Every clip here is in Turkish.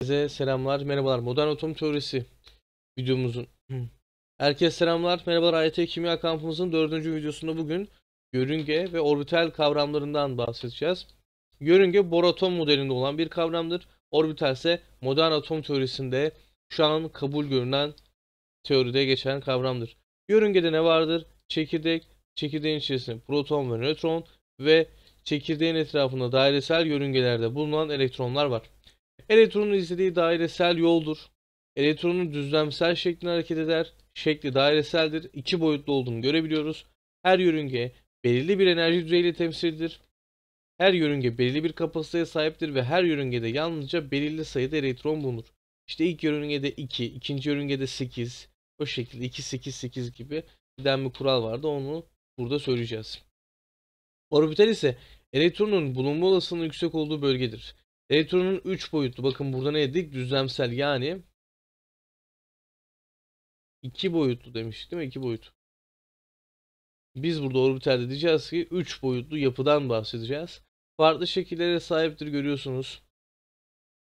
Herkese selamlar, merhabalar. Modern Otom Teorisi videomuzun. Herkese selamlar, merhabalar. AYT Kimya kampımızın dördüncü videosunda bugün yörünge ve orbital kavramlarından bahsedeceğiz. Yörünge bor atom modelinde olan bir kavramdır. Orbital ise modern atom teorisinde şu an kabul görünen teoride geçen kavramdır. Yörüngede ne vardır? Çekirdek, çekirdeğin içerisinde proton ve nötron ve çekirdeğin etrafında dairesel yörüngelerde bulunan elektronlar var. Elektronun izlediği dairesel yoldur. Elektronun düzlemsel şeklinde hareket eder. Şekli daireseldir. İki boyutlu olduğunu görebiliyoruz. Her yörünge belirli bir enerji düzeyiyle temsildir. Her yörünge belirli bir kapasiteye sahiptir ve her yörüngede yalnızca belirli sayıda elektron bulunur. İşte ilk yörüngede 2, ikinci yörüngede 8, o şekilde 2, 8, 8 gibi giden bir kural vardı. Onu burada söyleyeceğiz. Orbital ise elektronun bulunma olasılığının yüksek olduğu bölgedir. Elektronun 3 boyutlu. Bakın burada ne dedik? Düzlemsel yani 2 boyutlu demiştik değil mi? 2 boyut. Biz burada orbitalde diyeceğiz ki 3 boyutlu yapıdan bahsedeceğiz. Farklı şekillere sahiptir görüyorsunuz.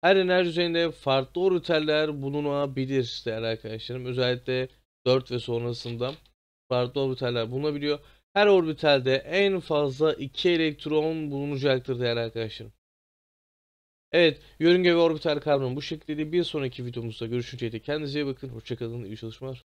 Her enerji üzerinde farklı orbitaller bulunabilir değerli arkadaşlarım. Özellikle 4 ve sonrasında farklı orbitaller bulunabiliyor. Her orbitalde en fazla 2 elektron bulunacaktır değerli arkadaşlarım. Evet, yörünge ve orbital kavramı bu şekilde. Bir sonraki videomuzda görüşünceye dek kendinize iyi bakın. Hoşçakalın, iyi çalışmalar.